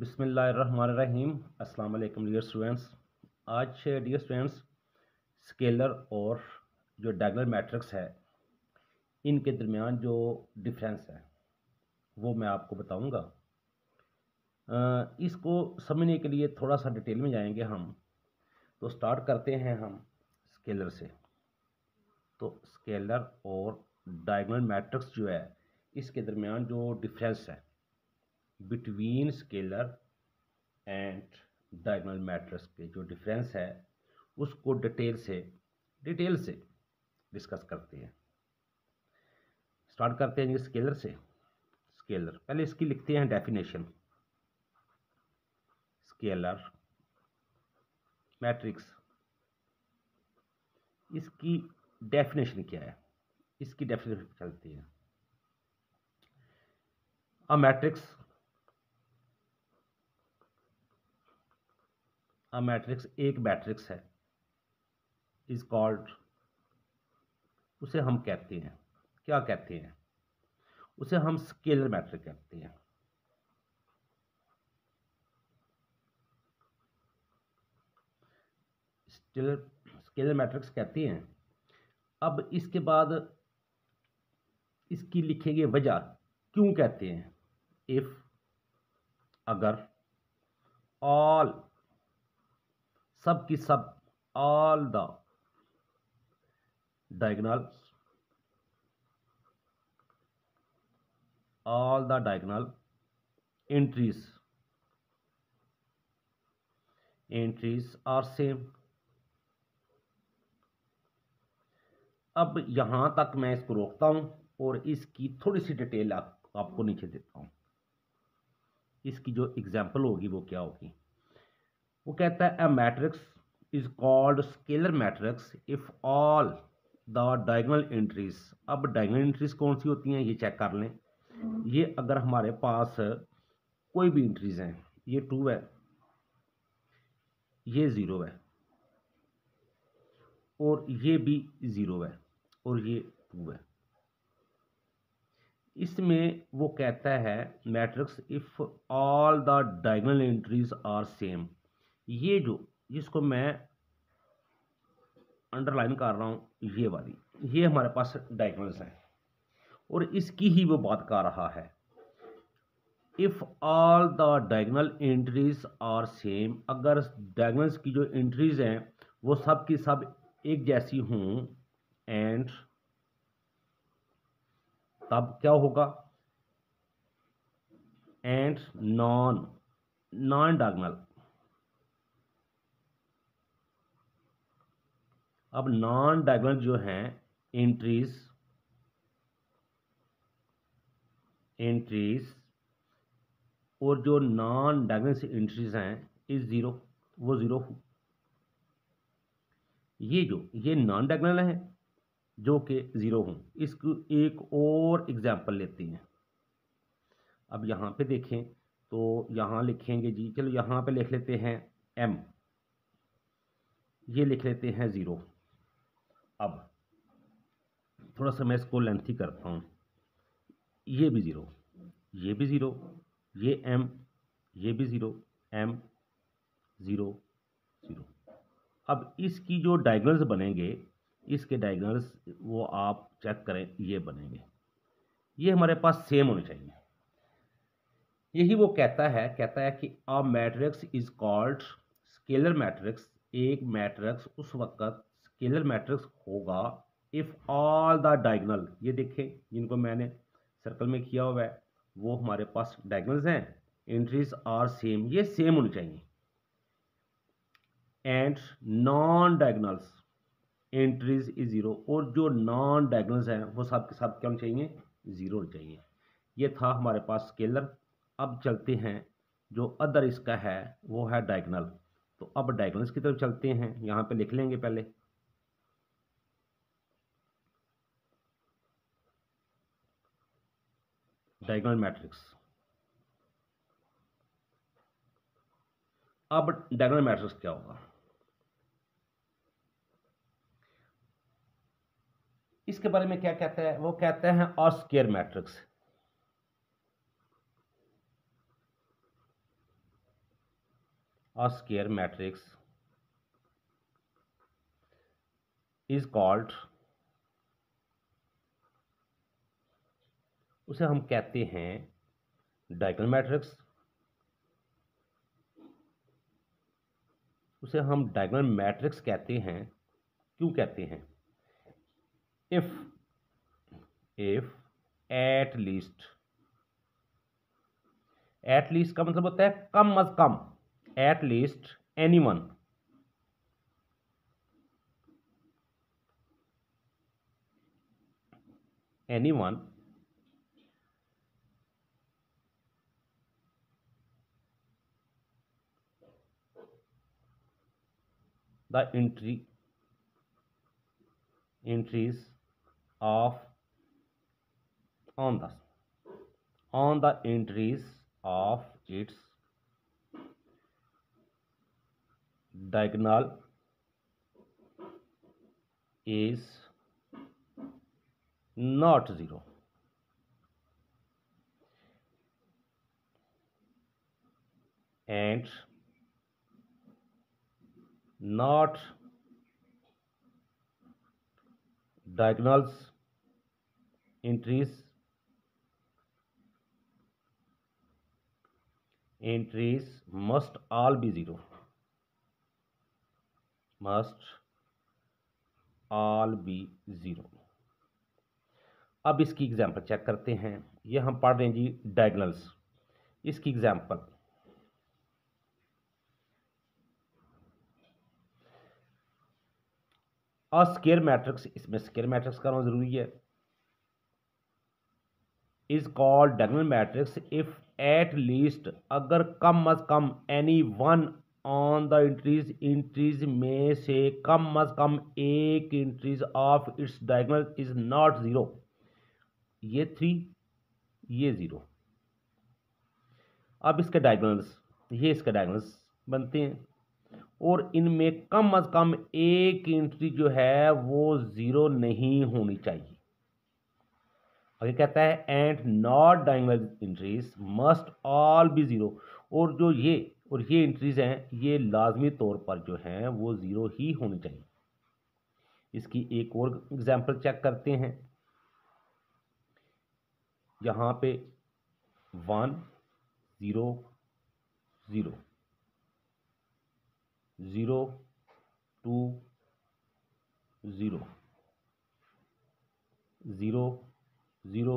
बिसमीम अस्सलाम वालेकुम डियर स्टूडेंट्स आज डियर स्टूडेंट्स स्केलर और जो डायगनल मैट्रिक्स है इनके दरमियान जो डिफरेंस है वो मैं आपको बताऊंगा इसको समझने के लिए थोड़ा सा डिटेल में जाएंगे हम तो स्टार्ट करते हैं हम स्केलर से तो स्केलर और डायगनल मैट्रिक्स जो है इसके दरमियान जो डिफरेंस है between scalar and diagonal matrix के जो डिफरेंस है उसको डिटेल से डिटेल से डिस्कस करते हैं स्टार्ट करते हैं स्केलर से स्केलर पहले इसकी लिखते हैं डेफिनेशन स्केलर मैट्रिक्स इसकी डेफिनेशन क्या है इसकी डेफिनेशन चलती है अ मैट्रिक्स अ मैट्रिक्स एक मैट्रिक्स है इज कॉल्ड उसे हम कहते हैं क्या कहते हैं उसे हम स्केलर मैट्रिक कहते हैं स्केलर मैट्रिक्स कहते हैं अब इसके बाद इसकी लिखेंगे वजह क्यों कहते हैं इफ़ अगर ऑल सब की सब all the diagonals all the diagonal entries entries are same अब यहां तक मैं इसको रोकता हूं और इसकी थोड़ी सी डिटेल आप, आपको नीचे देता हूं इसकी जो एग्जाम्पल होगी वो क्या होगी वो कहता है a matrix is called scalar matrix if all the diagonal entries अब डायगनल एंट्रीज कौन सी होती हैं ये चेक कर लें ये अगर हमारे पास कोई भी एंट्रीज हैं ये टू है ये ज़ीरो है और ये भी ज़ीरो है और ये टू है इसमें वो कहता है matrix if all the diagonal entries are same ये जो जिसको मैं अंडरलाइन कर रहा हूँ ये वाली ये हमारे पास डायग्नल्स है और इसकी ही वो बात कर रहा है if all the diagonal entries are same अगर डायगनल्स की जो एंट्रीज हैं वो सब की सब एक जैसी हों एंड तब क्या होगा एंड नॉन नॉन डायगनल अब नॉन डायगोनल जो हैं एंट्रीज एंट्रीज और जो नॉन डायगोनल एंट्रीज हैं इज ज़ीरो वो ज़ीरो ये जो ये नॉन डायगोनल है जो कि ज़ीरो हों इसको एक और एग्ज़ाम्पल लेते हैं अब यहाँ पे देखें तो यहाँ लिखेंगे जी चलो यहाँ पे लिख लेते हैं एम ये लिख लेते हैं ज़ीरो अब थोड़ा सा मैं इसको लेंथी करता हूँ ये भी ज़ीरो ये भी ज़ीरो ये एम ये भी ज़ीरो एम ज़ीरो ज़ीरो अब इसकी जो डायगनल्स बनेंगे इसके डायगनल्स वो आप चेक करें ये बनेंगे ये हमारे पास सेम होने चाहिए यही वो कहता है कहता है कि a matrix is called scalar matrix एक मैट्रिक्स उस वक्त स्केलर मैट्रिक्स होगा इफ़ ऑल द डायगनल ये देखें जिनको मैंने सर्कल में किया हुआ है वो हमारे पास डायगनल्स हैं एंट्रीज आर सेम ये सेम होनी चाहिए and non diagonals entries is zero और जो नॉन डायगनल्स हैं वो सब के सब क्या होने चाहिए ज़ीरो होने चाहिए ये था हमारे पास स्केलर अब चलते हैं जो अदर इसका है वो है डायगनल तो अब डायगनल्स की तरफ चलते हैं यहाँ पे लिख लेंगे पहले डायगोनल मैट्रिक्स अब डायगोनल मैट्रिक्स क्या होगा इसके बारे में क्या कहते हैं वो कहते हैं और स्केयर मैट्रिक्स और स्केयर मैट्रिक्स इज कॉल्ड उसे हम कहते हैं डाइकल मैट्रिक्स उसे हम डायगोनल मैट्रिक्स कहते हैं क्यों कहते हैं if if at least at least का मतलब होता है कम अज कम at least any one any one the entry entries of on the on the entries of its diagonal is not zero and not diagonals entries entries must all be zero must all be zero अब इसकी example check करते हैं ये हम पढ़ रहे हैं जी डायगनल्स इसकी एग्जांपल और स्केयर मैट्रिक्स इसमें स्केयर मैट्रिक्स का होना ज़रूरी है is called diagonal matrix if at least अगर कम अज कम any one on the entries entries में से कम अज कम एक entries of its diagonal is not zero ये थ्री ये ज़ीरो अब इसके डायगनल्स ये इसके डायगनल्स बनते हैं और इनमें कम अज़ कम एक एंट्री जो है वो ज़ीरो नहीं होनी चाहिए आगे कहता है and not diagonal entries must all be zero और जो ये और ये इंट्रीज हैं ये लाजमी तौर पर जो हैं वो ज़ीरो ही होनी चाहिए इसकी एक और एग्ज़ाम्पल चेक करते हैं यहाँ पे one zero zero zero two zero zero zero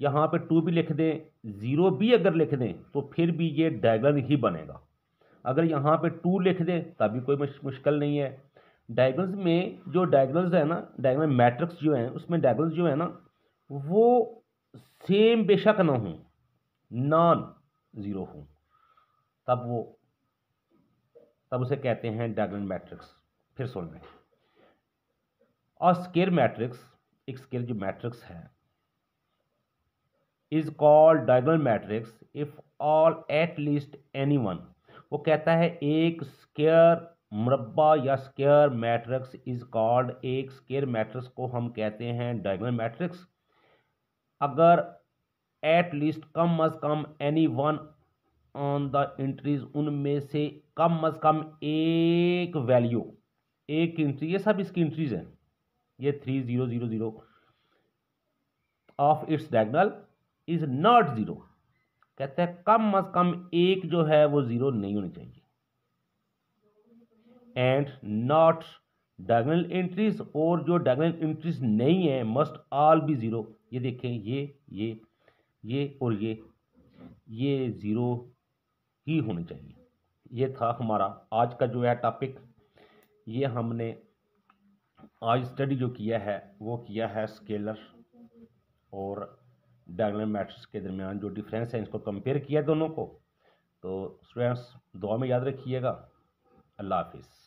यहाँ पे टू भी लिख दें ज़ीरो भी अगर लिख दें तो फिर भी ये डायगनल ही बनेगा अगर यहाँ पे टू लिख दें तभी कोई मुश्किल नहीं है डायगनल्स में जो डायगनल्स है ना डायगनल मैट्रिक्स जो हैं उसमें डायगनल्स जो है ना वो सेम बेशक ना हों नॉन ज़ीरो हों तब वो तब उसे कहते हैं डायगोनल मैट्रिक्स फिर सुन लें और स्केर मैट्रिक्स एक स्केर जो मैट्रिक्स है is called diagonal matrix if all at least any one वो कहता है एक स्केयर मुरबा या स्केयर मैट्रिक्स इज कॉल्ड एक स्केयर मैट्रिक्स को हम कहते हैं डायगोनल मैट्रिक्स अगर एट लीस्ट कम अज कम any one on the entries उनमें से कम अज कम एक वैल्यू एक इंट्री ये सब इसकी इंट्रीज हैं ये three zero zero zero of its diagonal is not zero कहते हैं कम अज कम एक जो है वो ज़ीरो नहीं होनी चाहिए एंड नॉट डायगनल एंट्रीज और जो डायगनल एंट्रीज नहीं है मस्ट ऑल बी ज़ीरो ये देखें ये ये ये और ये ये ज़ीरो ही होनी चाहिए ये था हमारा आज का जो है टॉपिक ये हमने आज स्टडी जो किया है वो किया है स्केलर और डायगोनल मैट्रिक्स के दरमियान जो डिफरेंस है इसको कंपेयर किया दोनों को तो स्टूडेंट्स दुआ में याद रखिएगा अल्लाह हाफिज़